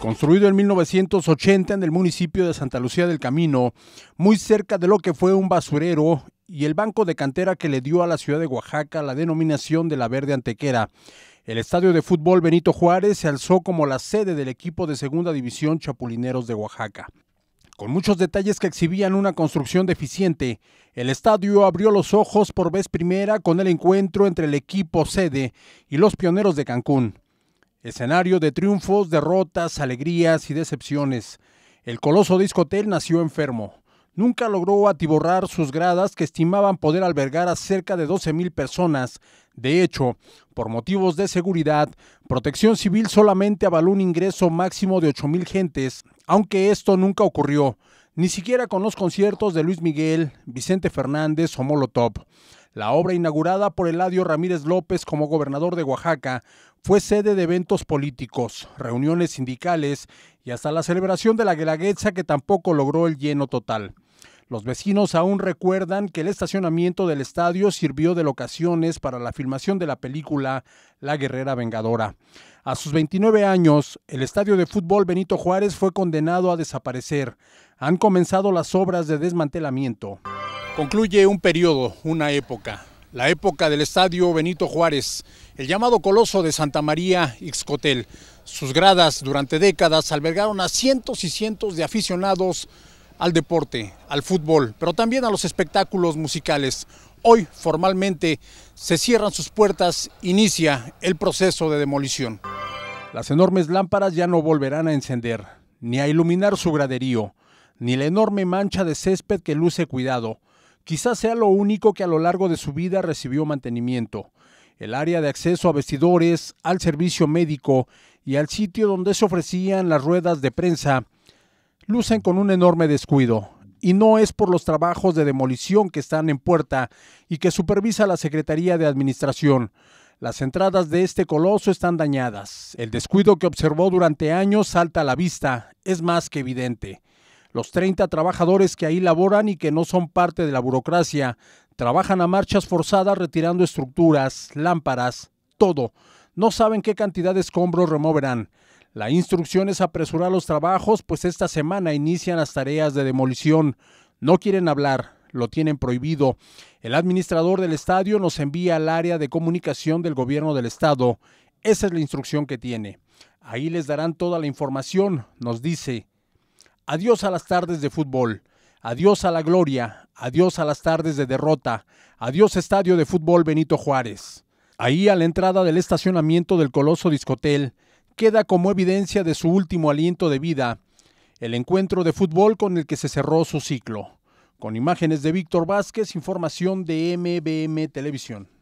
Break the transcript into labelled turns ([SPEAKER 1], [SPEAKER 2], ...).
[SPEAKER 1] Construido en 1980 en el municipio de Santa Lucía del Camino, muy cerca de lo que fue un basurero y el banco de cantera que le dio a la ciudad de Oaxaca la denominación de la Verde Antequera. El estadio de fútbol Benito Juárez se alzó como la sede del equipo de segunda división Chapulineros de Oaxaca. Con muchos detalles que exhibían una construcción deficiente, el estadio abrió los ojos por vez primera con el encuentro entre el equipo sede y los pioneros de Cancún. Escenario de triunfos, derrotas, alegrías y decepciones. El coloso discotel nació enfermo. Nunca logró atiborrar sus gradas que estimaban poder albergar a cerca de 12.000 personas. De hecho, por motivos de seguridad, Protección Civil solamente avaló un ingreso máximo de mil gentes, aunque esto nunca ocurrió, ni siquiera con los conciertos de Luis Miguel, Vicente Fernández o Molotov. La obra inaugurada por Eladio Ramírez López como gobernador de Oaxaca fue sede de eventos políticos, reuniones sindicales y hasta la celebración de la Guelaguetza que tampoco logró el lleno total. Los vecinos aún recuerdan que el estacionamiento del estadio sirvió de locaciones para la filmación de la película La Guerrera Vengadora. A sus 29 años, el estadio de fútbol Benito Juárez fue condenado a desaparecer. Han comenzado las obras de desmantelamiento. Concluye un periodo, una época, la época del Estadio Benito Juárez, el llamado Coloso de Santa María Ixcotel. Sus gradas durante décadas albergaron a cientos y cientos de aficionados al deporte, al fútbol, pero también a los espectáculos musicales. Hoy formalmente se cierran sus puertas, inicia el proceso de demolición. Las enormes lámparas ya no volverán a encender, ni a iluminar su graderío, ni la enorme mancha de césped que luce cuidado quizás sea lo único que a lo largo de su vida recibió mantenimiento. El área de acceso a vestidores, al servicio médico y al sitio donde se ofrecían las ruedas de prensa lucen con un enorme descuido, y no es por los trabajos de demolición que están en puerta y que supervisa la Secretaría de Administración. Las entradas de este coloso están dañadas. El descuido que observó durante años salta a la vista, es más que evidente. Los 30 trabajadores que ahí laboran y que no son parte de la burocracia trabajan a marchas forzadas retirando estructuras, lámparas, todo. No saben qué cantidad de escombros removerán. La instrucción es apresurar los trabajos, pues esta semana inician las tareas de demolición. No quieren hablar, lo tienen prohibido. El administrador del estadio nos envía al área de comunicación del gobierno del estado. Esa es la instrucción que tiene. Ahí les darán toda la información, nos dice. Adiós a las tardes de fútbol. Adiós a la gloria. Adiós a las tardes de derrota. Adiós estadio de fútbol Benito Juárez. Ahí a la entrada del estacionamiento del Coloso Discotel queda como evidencia de su último aliento de vida el encuentro de fútbol con el que se cerró su ciclo. Con imágenes de Víctor Vázquez, información de MBM Televisión.